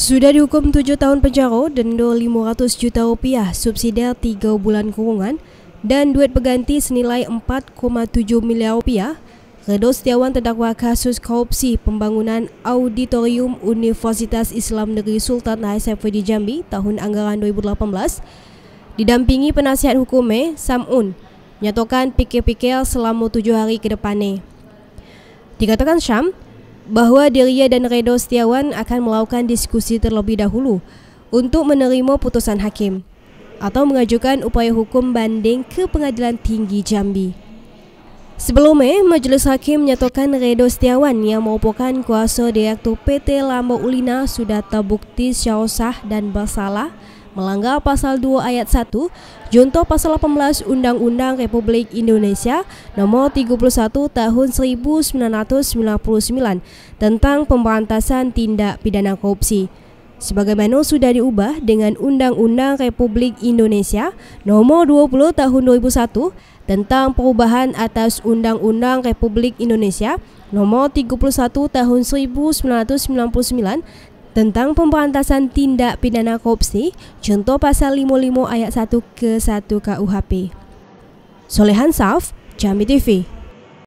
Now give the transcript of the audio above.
Sudah dihukum 7 tahun penjara, denda 500 juta rupiah, subsidi 3 bulan kurungan, dan duit pengganti senilai 4,7 miliar rupiah, Redo Setiawan terdakwa kasus korupsi pembangunan Auditorium Universitas Islam Negeri Sultan di Jambi tahun anggaran 2018 didampingi penasihat hukumnya Samun menyatakan pikir-pikir selama tujuh hari ke depannya. Dikatakan Syam, bahwa Delia dan Redo Setiawan akan melakukan diskusi terlebih dahulu untuk menerima putusan hakim atau mengajukan upaya hukum banding ke Pengadilan Tinggi Jambi. Sebelumnya, Majelis Hakim menyatakan Redo Setiawan yang merupakan kuasa direktur PT Lambo Ulina sudah terbukti syahsah dan bersalah melanggar pasal 2 ayat 1 junto pasal 18 Undang-Undang Republik Indonesia nomor 31 tahun 1999 tentang pemberantasan tindak pidana korupsi. Sebagaimana sudah diubah dengan Undang-Undang Republik Indonesia nomor 20 tahun 2001 tentang perubahan atas Undang-Undang Republik Indonesia nomor 31 tahun 1999 tentang pemberantasan tindak pidana korupsi, contoh pasal 55 ayat 1 ke 1 KUHP. Solehan Saf, Jambi TV.